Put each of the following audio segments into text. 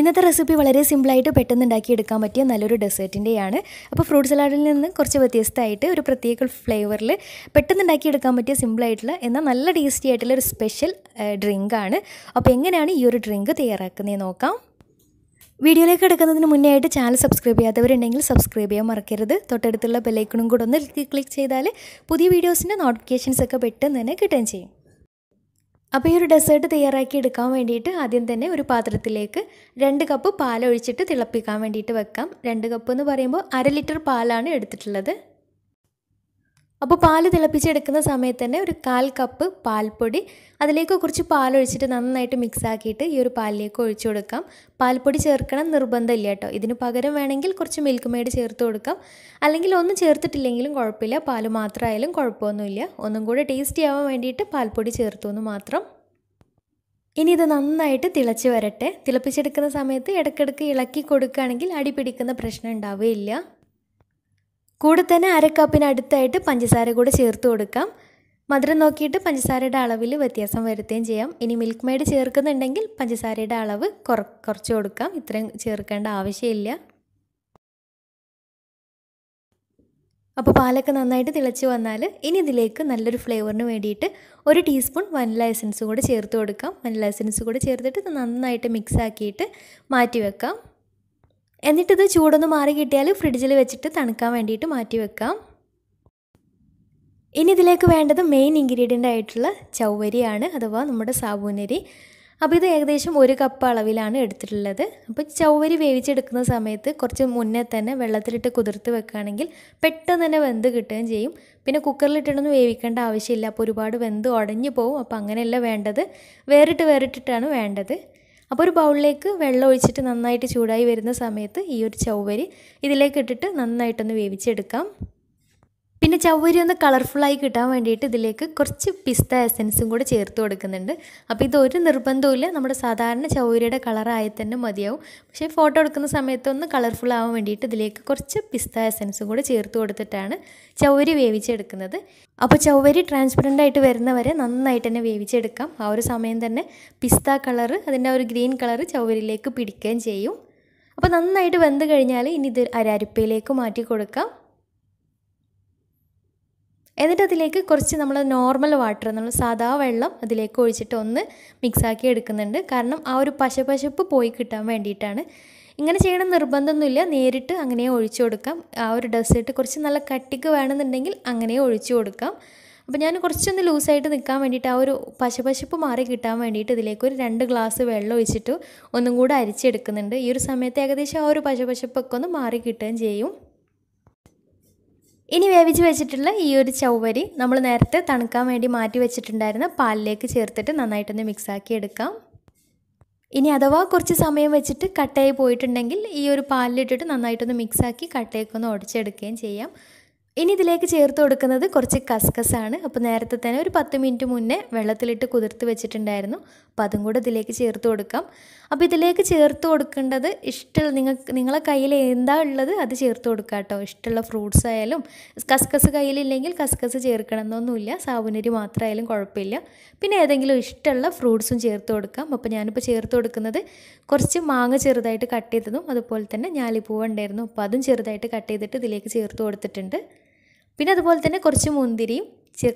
ഇന്നത്തെ റെസിപ്പി വളരെ സിമ്പിളായിട്ട് പെട്ടെന്ന് ഉണ്ടാക്കിയെടുക്കാൻ പറ്റിയ നല്ലൊരു ഡെസേർട്ടിൻ്റെയാണ് അപ്പോൾ ഫ്രൂട്ട് സലാഡിൽ നിന്ന് കുറച്ച് വ്യത്യസ്തമായിട്ട് ഒരു പ്രത്യേക ഫ്ലേവറിൽ പെട്ടെന്ന് ഉണ്ടാക്കിയെടുക്കാൻ പറ്റിയ സിമ്പിളായിട്ടുള്ള എന്നാൽ നല്ല ടേസ്റ്റി ആയിട്ടുള്ള ഒരു സ്പെഷ്യൽ ഡ്രിങ്കാണ് അപ്പോൾ എങ്ങനെയാണ് ഈ ഒരു ഡ്രിങ്ക് തയ്യാറാക്കുന്നതെന്ന് നോക്കാം വീഡിയോയിലേക്ക് എടുക്കുന്നതിന് മുന്നേ ആയിട്ട് ചാനൽ സബ്സ്ക്രൈബ് ചെയ്യാത്തവരുണ്ടെങ്കിൽ സബ്സ്ക്രൈബ് ചെയ്യാൻ മറക്കരുത് തൊട്ടടുത്തുള്ള ബെല്ലൈക്കണും കൂടെ ഒന്ന് ക്ലിക്ക് ചെയ്താൽ പുതിയ വീഡിയോസിൻ്റെ നോട്ടിഫിക്കേഷൻസ് ഒക്കെ പെട്ടെന്ന് തന്നെ കിട്ടുകയും ചെയ്യും അപ്പോൾ ഈ ഒരു ഡെസേർട്ട് തയ്യാറാക്കി എടുക്കാൻ വേണ്ടിയിട്ട് ആദ്യം തന്നെ ഒരു പാത്രത്തിലേക്ക് രണ്ട് കപ്പ് പാലൊഴിച്ചിട്ട് തിളപ്പിക്കാൻ വേണ്ടിയിട്ട് വെക്കാം രണ്ട് കപ്പ് എന്ന് പറയുമ്പോൾ അര ലിറ്റർ പാലാണ് എടുത്തിട്ടുള്ളത് അപ്പോൾ പാൽ തിളപ്പിച്ചെടുക്കുന്ന സമയത്ത് തന്നെ ഒരു കാൽ കപ്പ് പാൽപ്പൊടി അതിലേക്ക് കുറച്ച് പാലൊഴിച്ചിട്ട് നന്നായിട്ട് മിക്സ് ആക്കിയിട്ട് ഈ ഒരു പാലിലേക്ക് ഒഴിച്ചു കൊടുക്കാം പാൽപ്പൊടി ചേർക്കണം നിർബന്ധമില്ല കേട്ടോ ഇതിന് പകരം വേണമെങ്കിൽ കുറച്ച് മിൽക്ക് മെയ്ഡ് ചേർത്ത് കൊടുക്കാം അല്ലെങ്കിൽ ഒന്നും ചേർത്തിട്ടില്ലെങ്കിലും കുഴപ്പമില്ല പാൽ മാത്രമായാലും കുഴപ്പമൊന്നുമില്ല ഒന്നും കൂടെ ടേസ്റ്റി ആവാൻ വേണ്ടിയിട്ട് പാൽപ്പൊടി ചേർത്തു എന്ന് മാത്രം ഇനി ഇത് നന്നായിട്ട് തിളച്ച് വരട്ടെ തിളപ്പിച്ചെടുക്കുന്ന സമയത്ത് ഇടയ്ക്കിടയ്ക്ക് ഇളക്കി കൊടുക്കുകയാണെങ്കിൽ അടി പിടിക്കുന്ന പ്രശ്നം ഉണ്ടാവുകയില്ല കൂടെ തന്നെ അര കപ്പിനടുത്തായിട്ട് പഞ്ചസാര കൂടെ ചേർത്ത് കൊടുക്കാം മധുരം നോക്കിയിട്ട് പഞ്ചസാരയുടെ അളവിൽ വ്യത്യാസം വരുത്തുകയും ചെയ്യാം ഇനി മിൽക്ക് മെയ്ഡ് ചേർക്കുന്നുണ്ടെങ്കിൽ പഞ്ചസാരയുടെ അളവ് കുറ കുറച്ച് കൊടുക്കാം ഇത്രയും ചേർക്കേണ്ട ആവശ്യമില്ല അപ്പോൾ പാലൊക്കെ നന്നായിട്ട് തിളച്ച് വന്നാൽ ഇനി ഇതിലേക്ക് നല്ലൊരു ഫ്ലേവറിന് വേണ്ടിയിട്ട് ഒരു ടീസ്പൂൺ വനില എസൻസ് കൂടെ ചേർത്ത് കൊടുക്കാം വനില എസൻസ് കൂടെ ചേർത്തിട്ട് നന്നായിട്ട് മിക്സ് ആക്കിയിട്ട് മാറ്റി വെക്കാം എന്നിട്ടിത് ചൂടൊന്ന് മാറി കിട്ടിയാൽ ഫ്രിഡ്ജിൽ വെച്ചിട്ട് തണുക്കാൻ വേണ്ടിയിട്ട് മാറ്റി വെക്കാം ഇനി ഇതിലേക്ക് വേണ്ടത് മെയിൻ ഇൻഗ്രീഡിയൻ്റ് ആയിട്ടുള്ള ചൗവരിയാണ് അഥവാ നമ്മുടെ സാബൂനരി അപ്പോൾ ഇത് ഏകദേശം ഒരു കപ്പ് അളവിലാണ് എടുത്തിട്ടുള്ളത് അപ്പോൾ ചൗവരി വേവിച്ചെടുക്കുന്ന സമയത്ത് കുറച്ച് മുന്നേ തന്നെ വെള്ളത്തിലിട്ട് കുതിർത്ത് വെക്കുകയാണെങ്കിൽ പെട്ടെന്ന് തന്നെ വെന്ത് കിട്ടുകയും ചെയ്യും പിന്നെ കുക്കറിലിട്ടിട്ടൊന്നും വേവിക്കേണ്ട ആവശ്യമില്ല അപ്പോൾ ഒരുപാട് വെന്ത് ഉടഞ്ഞു പോവും അപ്പോൾ അങ്ങനെയല്ല വേണ്ടത് വേറിട്ട് വേറിട്ടിട്ടാണ് വേണ്ടത് അപ്പോൾ ഒരു ബൗളിലേക്ക് വെള്ളം ഒഴിച്ചിട്ട് നന്നായിട്ട് ചൂടായി വരുന്ന സമയത്ത് ഈ ഒരു ചൗവരി ഇതിലേക്കിട്ടിട്ട് ഇട്ടിട്ട് നന്നായിട്ടൊന്ന് വേവിച്ചെടുക്കാം ഇതിൻ്റെ ചവരി ഒന്ന് കളർഫുള്ളായി കിട്ടാൻ വേണ്ടിയിട്ട് ഇതിലേക്ക് കുറച്ച് പിസ്ത എസൻസും കൂടെ ചേർത്ത് കൊടുക്കുന്നുണ്ട് അപ്പോൾ ഇത് ഒരു നിർബന്ധവുമില്ല നമ്മുടെ സാധാരണ ചവരിയുടെ കളറായി തന്നെ മതിയാവും പക്ഷേ ഫോട്ടോ എടുക്കുന്ന സമയത്ത് ഒന്ന് കളർഫുൾ ആവാൻ വേണ്ടിയിട്ട് ഇതിലേക്ക് കുറച്ച് പിസ്ത എസൻസും കൂടെ ചേർത്ത് കൊടുത്തിട്ടാണ് ചവരി വേവിച്ചെടുക്കുന്നത് അപ്പോൾ ചവരി ട്രാൻസ്പെറൻ്റ് ആയിട്ട് വരുന്നവരെ നന്നായിട്ട് തന്നെ വേവിച്ചെടുക്കാം ആ ഒരു സമയം തന്നെ പിസ്ത കളറ് അതിൻ്റെ ഒരു ഗ്രീൻ കളറ് ചവരിയിലേക്ക് പിടിക്കുകയും ചെയ്യും അപ്പോൾ നന്നായിട്ട് വെന്ത് കഴിഞ്ഞാൽ ഇനി ഇത് അരരിപ്പയിലേക്ക് മാറ്റി കൊടുക്കാം എന്നിട്ട് അതിലേക്ക് കുറച്ച് നമ്മൾ നോർമൽ വാട്ടർ നമ്മൾ സാധാ വെള്ളം അതിലേക്ക് ഒഴിച്ചിട്ട് ഒന്ന് മിക്സാക്കി എടുക്കുന്നുണ്ട് കാരണം ആ ഒരു പശപശപ്പ് പോയി കിട്ടാൻ വേണ്ടിയിട്ടാണ് ഇങ്ങനെ ചെയ്യണം നിർബന്ധമൊന്നുമില്ല നേരിട്ട് അങ്ങനെ ഒഴിച്ചു കൊടുക്കാം ആ ഒരു ഡെസേർട്ട് കുറച്ച് നല്ല കട്ടിക്ക് വേണമെന്നുണ്ടെങ്കിൽ അങ്ങനെ ഒഴിച്ചു കൊടുക്കാം അപ്പോൾ ഞാൻ കുറച്ചൊന്ന് ലൂസായിട്ട് നിൽക്കാൻ വേണ്ടിയിട്ട് ആ ഒരു പശപശപ്പ് മാറി കിട്ടാൻ വേണ്ടിയിട്ട് ഇതിലേക്ക് ഒരു രണ്ട് ഗ്ലാസ് വെള്ളം ഒഴിച്ചിട്ട് ഒന്നും കൂടെ അരിച്ചെടുക്കുന്നുണ്ട് ഈ ഒരു സമയത്ത് ഏകദേശം ആ ഒരു പശപശപ്പൊക്കെ ഒന്ന് മാറി കിട്ടുകയും ചെയ്യും ഇനി വേവിച്ച് വെച്ചിട്ടുള്ള ഈ ഒരു ചൗവരി നമ്മൾ നേരത്തെ തണുക്കാൻ വേണ്ടി മാറ്റി വെച്ചിട്ടുണ്ടായിരുന്ന പാലിലേക്ക് ചേർത്തിട്ട് നന്നായിട്ടൊന്ന് മിക്സാക്കി എടുക്കാം ഇനി അഥവാ കുറച്ച് സമയം വെച്ചിട്ട് കട്ടയായി പോയിട്ടുണ്ടെങ്കിൽ ഈ ഒരു പാലിലിട്ടിട്ട് നന്നായിട്ടൊന്ന് മിക്സാക്കി കട്ടയൊക്കെ ഒന്ന് ഉടച്ചെടുക്കുകയും ചെയ്യാം ഇനി ഇതിലേക്ക് ചേർത്ത് കൊടുക്കുന്നത് കുറച്ച് കസ്കസാണ് അപ്പോൾ നേരത്തെ തന്നെ ഒരു പത്ത് മിനിറ്റ് മുന്നേ വെള്ളത്തിലിട്ട് കുതിർത്ത് വെച്ചിട്ടുണ്ടായിരുന്നു അപ്പോൾ അതും കൂടെ ഇതിലേക്ക് ചേർത്ത് കൊടുക്കാം അപ്പോൾ ഇതിലേക്ക് ചേർത്ത് കൊടുക്കേണ്ടത് ഇഷ്ടമുള്ള നിങ്ങൾ നിങ്ങളെ കയ്യിൽ എന്താ ഉള്ളത് അത് ചേർത്ത് കൊടുക്കുക കേട്ടോ ഇഷ്ടമുള്ള ഫ്രൂട്ട്സ് ആയാലും കസ്കസ് കയ്യിലില്ലെങ്കിൽ കസ്കസ് ചേർക്കണമെന്നൊന്നുമില്ല സാബുനരി മാത്രമായാലും കുഴപ്പമില്ല പിന്നെ ഏതെങ്കിലും ഇഷ്ടമുള്ള ഫ്രൂട്ട്സും ചേർത്ത് കൊടുക്കാം അപ്പോൾ ഞാനിപ്പോൾ ചേർത്ത് കൊടുക്കുന്നത് കുറച്ച് മാങ്ങ ചെറുതായിട്ട് കട്ട് ചെയ്തതും അതുപോലെ തന്നെ ഞാലിപ്പൂവുണ്ടായിരുന്നു ഉണ്ടായിരുന്നു അപ്പോൾ അതും ചെറുതായിട്ട് കട്ട് ചെയ്തിട്ട് ഇതിലേക്ക് ചേർത്ത് കൊടുത്തിട്ടുണ്ട് പിന്നെ അതുപോലെ തന്നെ കുറച്ച് മുന്തിരിയും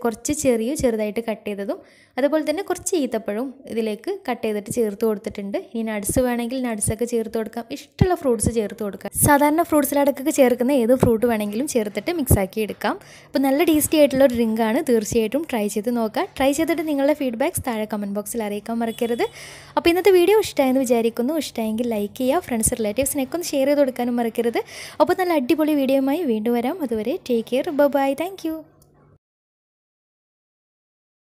കുറച്ച് ചെറിയ ചെറുതായിട്ട് കട്ട് ചെയ്തതും അതുപോലെ തന്നെ കുറച്ച് ഈത്തപ്പഴവും ഇതിലേക്ക് കട്ട് ചെയ്തിട്ട് ചേർത്ത് കൊടുത്തിട്ടുണ്ട് ഇനി നട്സ് വേണമെങ്കിൽ നട്സൊക്കെ ചേർത്ത് കൊടുക്കാം ഇഷ്ടമുള്ള ഫ്രൂട്ട്സ് ചേർത്ത് കൊടുക്കാം സാധാരണ ഫ്രൂട്ട്സിലടക്കൊക്കെ ചേർക്കുന്ന ഏത് ഫ്രൂട്ട് വേണമെങ്കിലും ചേർത്തിട്ട് മിക്സ് ആക്കി എടുക്കാം അപ്പോൾ നല്ല ടേസ്റ്റി ആയിട്ടുള്ള ഒരു ഡ്രിങ്കാണ് തീർച്ചയായിട്ടും ട്രൈ ചെയ്ത് നോക്കുക ട്രൈ ചെയ്തിട്ട് നിങ്ങളുടെ ഫീഡ്ബാക്ക്സ് താഴെ കമൻറ്റ് ബോക്സിൽ അറിയിക്കാൻ മറക്കരുത് അപ്പോൾ ഇന്നത്തെ വീഡിയോ ഇഷ്ടമായെന്ന് വിചാരിക്കുന്നു ഇഷ്ടമായെങ്കിൽ ലൈക്ക് ചെയ്യുക ഫ്രണ്ട്സ് റിലേറ്റീവ്സിനൊക്കെ ഒന്ന് ഷെയർ ചെയ്ത് കൊടുക്കാനും മറക്കരുത് അപ്പോൾ നല്ല അടിപൊളി വീഡിയോയുമായി വീണ്ടും വരാം അതുവരെ ടേക്ക് കെയർ ബൈ താങ്ക്